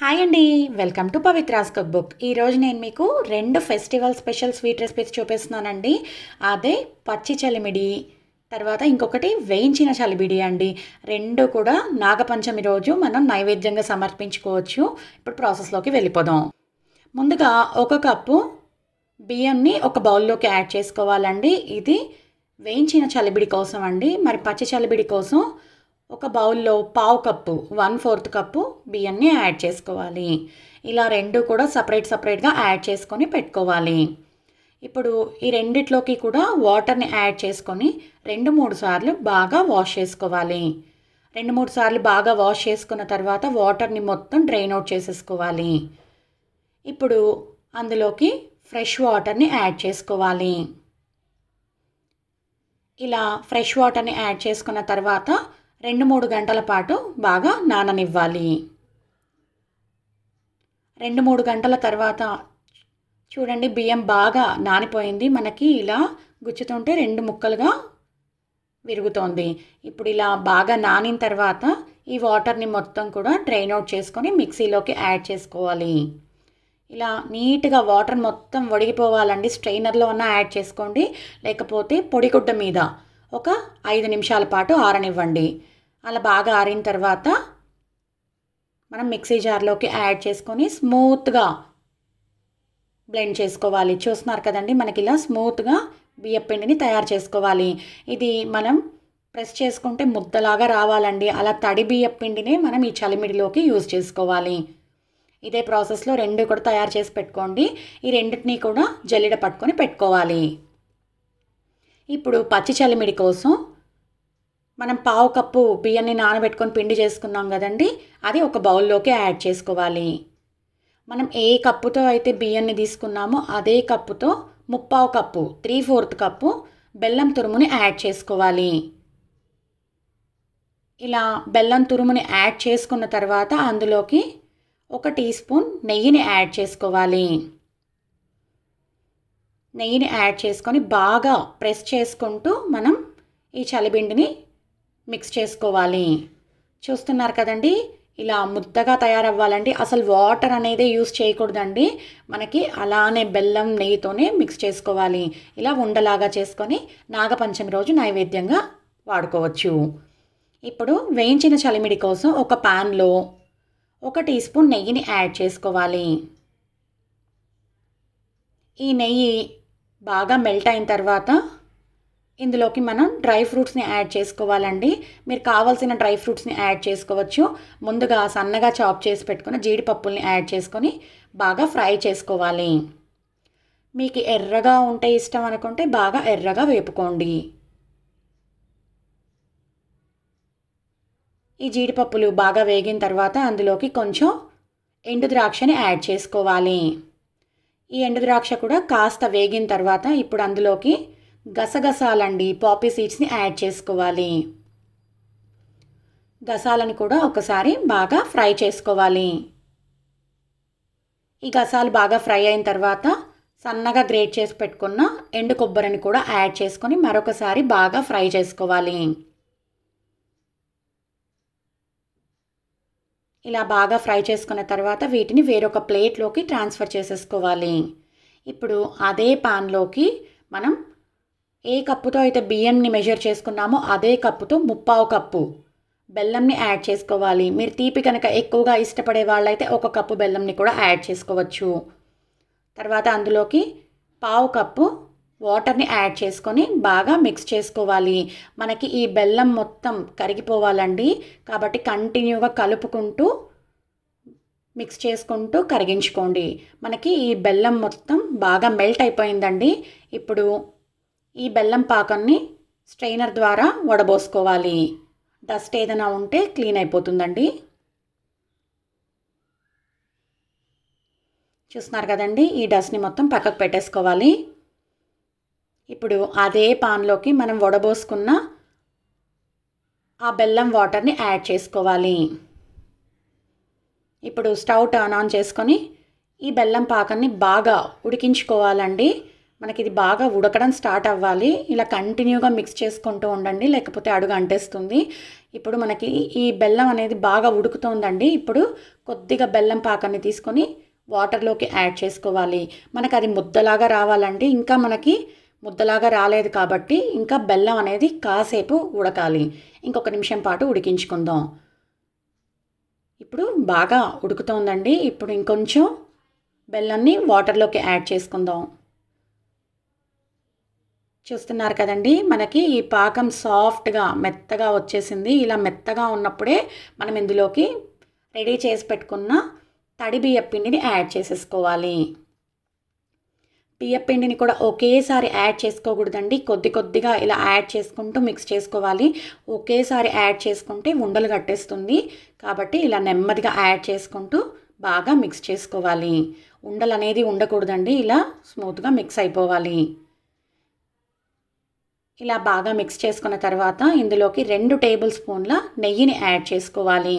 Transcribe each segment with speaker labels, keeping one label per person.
Speaker 1: hi అండి welcome to Pavithra's cook book ఈరోజు నేను మీకు రెండు ఫెస్టివల్ స్పెషల్ స్వీట్ రెసిపీస్ చూపిస్తున్నానండి అదే పచ్చి చలిమిడి తర్వాత ఇంకొకటి వేయించిన చలిబిడి అండి రెండు కూడా నాగపంచమి రోజు మనం నైవేద్యంగా సమర్పించుకోవచ్చు ఇప్పుడు ప్రాసెస్లోకి వెళ్ళిపోదాం ముందుగా ఒక కప్పు బియ్యంని ఒక బౌల్లోకి యాడ్ చేసుకోవాలండి ఇది వేయించిన చలిబిడి కోసం అండి మరి పచ్చి చలిబిడి కోసం ఒక బౌల్లో పావు కప్పు వన్ ఫోర్త్ కప్పు బియ్యాన్ని యాడ్ చేసుకోవాలి ఇలా రెండు కూడా సపరేట్ సపరేట్గా యాడ్ చేసుకొని పెట్టుకోవాలి ఇప్పుడు ఈ రెండిట్లోకి కూడా వాటర్ని యాడ్ చేసుకొని రెండు మూడు సార్లు బాగా వాష్ చేసుకోవాలి రెండు మూడు సార్లు బాగా వాష్ చేసుకున్న తర్వాత వాటర్ని మొత్తం డ్రైన్ అవుట్ చేసేసుకోవాలి ఇప్పుడు అందులోకి ఫ్రెష్ వాటర్ని యాడ్ చేసుకోవాలి ఇలా ఫ్రెష్ వాటర్ని యాడ్ చేసుకున్న తర్వాత రెండు మూడు గంటల పాటు బాగా నాననివ్వాలి రెండు మూడు గంటల తర్వాత చూడండి బియ్యం బాగా నానిపోయింది మనకి ఇలా గుచ్చుతుంటే రెండు ముక్కలుగా విరుగుతోంది ఇప్పుడు ఇలా బాగా నానిన తర్వాత ఈ వాటర్ని మొత్తం కూడా డ్రైన్ అవుట్ చేసుకొని మిక్సీలోకి యాడ్ చేసుకోవాలి ఇలా నీట్గా వాటర్ మొత్తం వడిగిపోవాలండి స్ట్రైనర్లో ఉన్న యాడ్ చేసుకోండి లేకపోతే పొడిగుడ్డ మీద ఒక ఐదు నిమిషాల పాటు ఆరనివ్వండి అలా బాగా ఆరిన తర్వాత మనం మిక్సీ జార్లోకి యాడ్ చేసుకొని స్మూత్గా బ్లెండ్ చేసుకోవాలి చూస్తున్నారు కదండి మనకి ఇలా స్మూత్గా బియ్యపిండిని తయారు చేసుకోవాలి ఇది మనం ప్రెస్ చేసుకుంటే ముద్దలాగా రావాలండి అలా తడి బియ్యపిండినే మనం ఈ చలిమిడిలోకి యూజ్ చేసుకోవాలి ఇదే ప్రాసెస్లో రెండు కూడా తయారు చేసి పెట్టుకోండి ఈ రెండింటినీ కూడా జల్లిడ పట్టుకొని పెట్టుకోవాలి ఇప్పుడు పచ్చి చలిమిడి కోసం మనం పావు కప్పు బియ్యాన్ని నానబెట్టుకొని పిండి చేసుకున్నాం కదండి అది ఒక బౌల్లోకి యాడ్ చేసుకోవాలి మనం ఏ కప్పుతో అయితే బియ్యాన్ని తీసుకున్నామో అదే కప్పుతో ముప్పావు కప్పు త్రీ ఫోర్త్ కప్పు బెల్లం తురుముని యాడ్ చేసుకోవాలి ఇలా బెల్లం తురుముని యాడ్ చేసుకున్న తర్వాత అందులోకి ఒక టీ స్పూన్ నెయ్యిని యాడ్ చేసుకోవాలి నెయ్యిని యాడ్ చేసుకొని బాగా ప్రెస్ చేసుకుంటూ మనం ఈ చలిబిండిని మిక్స్ చేసుకోవాలి చూస్తున్నారు కదండి ఇలా ముద్దగా తయారవ్వాలండి అసలు వాటర్ అనేది యూస్ చేయకూడదండి మనకి అలానే బెల్లం నెయ్యితోనే మిక్స్ చేసుకోవాలి ఇలా ఉండలాగా చేసుకొని నాగపంచమి రోజు నైవేద్యంగా వాడుకోవచ్చు ఇప్పుడు వేయించిన చలిమిడి కోసం ఒక ప్యాన్లో ఒక టీ స్పూన్ నెయ్యిని యాడ్ చేసుకోవాలి ఈ నెయ్యి బాగా మెల్ట్ అయిన తర్వాత ఇందులోకి మనం డ్రై ఫ్రూట్స్ని యాడ్ చేసుకోవాలండి మీరు కావాల్సిన డ్రై ఫ్రూట్స్ని యాడ్ చేసుకోవచ్చు ముందుగా సన్నగా చాప్ చేసి పెట్టుకున్న జీడిపప్పుల్ని యాడ్ చేసుకొని బాగా ఫ్రై చేసుకోవాలి మీకు ఎర్రగా ఉంటే ఇష్టం అనుకుంటే బాగా ఎర్రగా వేపుకోండి ఈ జీడిపప్పులు బాగా వేగిన తర్వాత అందులోకి కొంచెం ఎండు ద్రాక్షని యాడ్ చేసుకోవాలి ఈ ఎండు ద్రాక్ష కూడా కాస్త వేగిన తర్వాత ఇప్పుడు అందులోకి గసగసాలండి పాపీ సీడ్స్ని యాడ్ చేసుకోవాలి గసాలని కూడా ఒకసారి బాగా ఫ్రై చేసుకోవాలి ఈ గసాలు బాగా ఫ్రై అయిన తర్వాత సన్నగా గ్రేట్ చేసి పెట్టుకున్న ఎండు కొబ్బరిని కూడా యాడ్ చేసుకొని మరొకసారి బాగా ఫ్రై చేసుకోవాలి ఇలా బాగా ఫ్రై చేసుకున్న తర్వాత వీటిని వేరొక ప్లేట్లోకి ట్రాన్స్ఫర్ చేసేసుకోవాలి ఇప్పుడు అదే పాన్లోకి మనం ఏ కప్పుతో అయితే బియ్యంని మెజర్ చేసుకున్నామో అదే కప్పుతో ముప్పావు కప్పు బెల్లంని యాడ్ చేసుకోవాలి మీరు తీపి కనుక ఎక్కువగా ఇష్టపడే వాళ్ళైతే ఒక కప్పు బెల్లంని కూడా యాడ్ చేసుకోవచ్చు తర్వాత అందులోకి పావు కప్పు వాటర్ని యాడ్ చేసుకొని బాగా మిక్స్ చేసుకోవాలి మనకి ఈ బెల్లం మొత్తం కరిగిపోవాలండి కాబట్టి కంటిన్యూగా కలుపుకుంటూ మిక్స్ చేసుకుంటూ కరిగించుకోండి మనకి ఈ బెల్లం మొత్తం బాగా మెల్ట్ అయిపోయిందండి ఇప్పుడు ఈ బెల్లం పాకాన్ని స్ట్రైనర్ ద్వారా వడబోసుకోవాలి డస్ట్ ఏదైనా ఉంటే క్లీన్ అయిపోతుందండి చూస్తున్నారు కదండి ఈ డస్ట్ని మొత్తం పక్కకు పెట్టేసుకోవాలి ఇప్పుడు అదే పాన్లోకి మనం వడబోసుకున్న ఆ బెల్లం వాటర్ని యాడ్ చేసుకోవాలి ఇప్పుడు స్టవ్ టర్న్ ఆన్ చేసుకొని ఈ బెల్లం పాకాన్ని బాగా ఉడికించుకోవాలండి మనకి ఇది బాగా ఉడకడం స్టార్ట్ అవ్వాలి ఇలా కంటిన్యూగా మిక్స్ చేసుకుంటూ ఉండండి లేకపోతే అడుగు అంటేస్తుంది ఇప్పుడు మనకి ఈ బెల్లం అనేది బాగా ఉడుకుతోందండి ఇప్పుడు కొద్దిగా బెల్లం పాకాన్ని తీసుకొని వాటర్లోకి యాడ్ చేసుకోవాలి మనకు అది ముద్దలాగా రావాలండి ఇంకా మనకి ముద్దలాగా రాలేదు కాబట్టి ఇంకా బెల్లం అనేది కాసేపు ఉడకాలి ఇంకొక నిమిషం పాటు ఉడికించుకుందాం ఇప్పుడు బాగా ఉడుకుతోందండి ఇప్పుడు ఇంకొంచెం బెల్లాన్ని వాటర్లోకి యాడ్ చేసుకుందాం చూస్తున్నారు కదండి మనకి ఈ పాకం సాఫ్ట్గా మెత్తగా వచ్చేసింది ఇలా మెత్తగా ఉన్నప్పుడే మనం ఇందులోకి రెడీ చేసి పెట్టుకున్న తడి బియ్యపిండిని యాడ్ చేసేసుకోవాలి బియ్యపిండిని కూడా ఒకేసారి యాడ్ చేసుకోకూడదండి కొద్ది కొద్దిగా ఇలా యాడ్ చేసుకుంటూ మిక్స్ చేసుకోవాలి ఒకేసారి యాడ్ చేసుకుంటే ఉండలు కట్టేస్తుంది కాబట్టి ఇలా నెమ్మదిగా యాడ్ చేసుకుంటూ బాగా మిక్స్ చేసుకోవాలి ఉండలు అనేది ఉండకూడదండి ఇలా స్మూత్గా మిక్స్ అయిపోవాలి ఇలా బాగా మిక్స్ చేసుకున్న తర్వాత ఇందులోకి రెండు టేబుల్ స్పూన్ల నెయ్యిని యాడ్ చేసుకోవాలి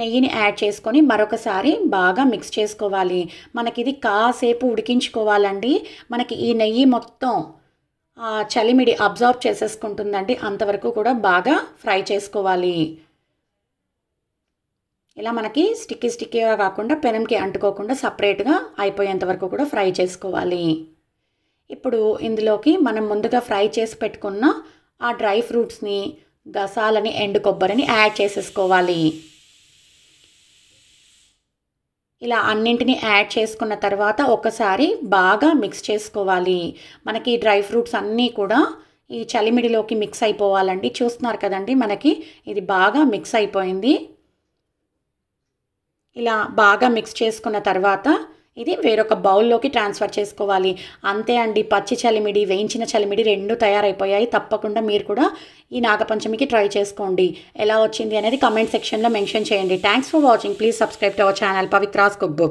Speaker 1: నెయ్యిని యాడ్ చేసుకొని మరొకసారి బాగా మిక్స్ చేసుకోవాలి మనకి ఇది కాసేపు ఉడికించుకోవాలండి మనకి ఈ నెయ్యి మొత్తం చలిమిడి అబ్జార్బ్ చేసేసుకుంటుందండి అంతవరకు కూడా బాగా ఫ్రై చేసుకోవాలి ఇలా మనకి స్టిక్కీ స్టిక్కీగా కాకుండా పెనంకి అంటుకోకుండా సపరేట్గా అయిపోయేంత వరకు కూడా ఫ్రై చేసుకోవాలి ఇప్పుడు ఇందులోకి మనం ముందుగా ఫ్రై చేసి పెట్టుకున్న ఆ డ్రై ఫ్రూట్స్ని గసాలని ఎండు కొబ్బరిని యాడ్ చేసేసుకోవాలి ఇలా అన్నింటినీ యాడ్ చేసుకున్న తర్వాత ఒకసారి బాగా మిక్స్ చేసుకోవాలి మనకి డ్రై ఫ్రూట్స్ అన్నీ కూడా ఈ చలిమిడిలోకి మిక్స్ అయిపోవాలండి చూస్తున్నారు కదండి మనకి ఇది బాగా మిక్స్ అయిపోయింది ఇలా బాగా మిక్స్ చేసుకున్న తర్వాత ఇది వేరొక బౌల్లోకి ట్రాన్స్ఫర్ చేసుకోవాలి అంతే అండి పచ్చి చలిమిడి వేయించిన చలిమిడి రెండు తయారైపోయాయి తప్పకుండా మీరు కూడా ఈ నాగపంచమికి ట్రై చేసుకోండి ఎలా వచ్చింది అనేది కమెంట్ సెక్షన్లో మెన్షన్ చేయండి thanks for watching please subscribe to our channel Pavithra's cook book